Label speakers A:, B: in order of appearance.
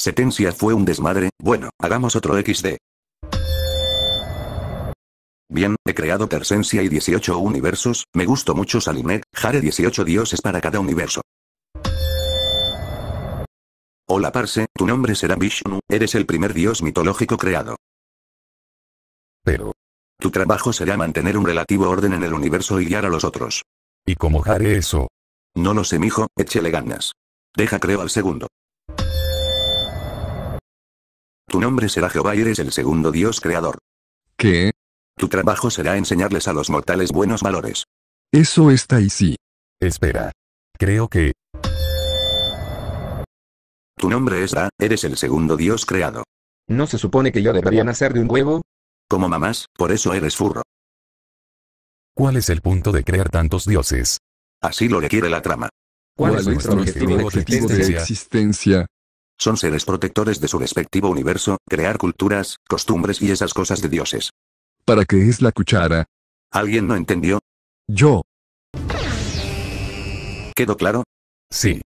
A: Setencia fue un desmadre, bueno, hagamos otro XD. Bien, he creado Tercencia y 18 universos, me gustó mucho Salinet. Jare 18 dioses para cada universo. Hola Parse, tu nombre será Vishnu, eres el primer dios mitológico creado. Pero... Tu trabajo será mantener un relativo orden en el universo y guiar a los otros. ¿Y cómo haré eso? No lo sé mijo, échele ganas. Deja creo al segundo. Tu nombre será Jehová y eres el segundo Dios creador. ¿Qué? Tu trabajo será enseñarles a los mortales buenos valores. Eso está y sí. Espera. Creo que... Tu nombre es Da, eres el segundo Dios creado. ¿No se supone que yo debería nacer de un huevo? Como mamás, por eso eres furro. ¿Cuál es el punto de crear tantos dioses? Así lo requiere la trama. ¿Cuál, es nuestro, objetivo, de existencia? Son seres protectores de su respectivo universo, crear culturas, costumbres y esas cosas de dioses.
B: ¿Para qué es la cuchara?
A: ¿Alguien no entendió? Yo. ¿Quedó claro? Sí.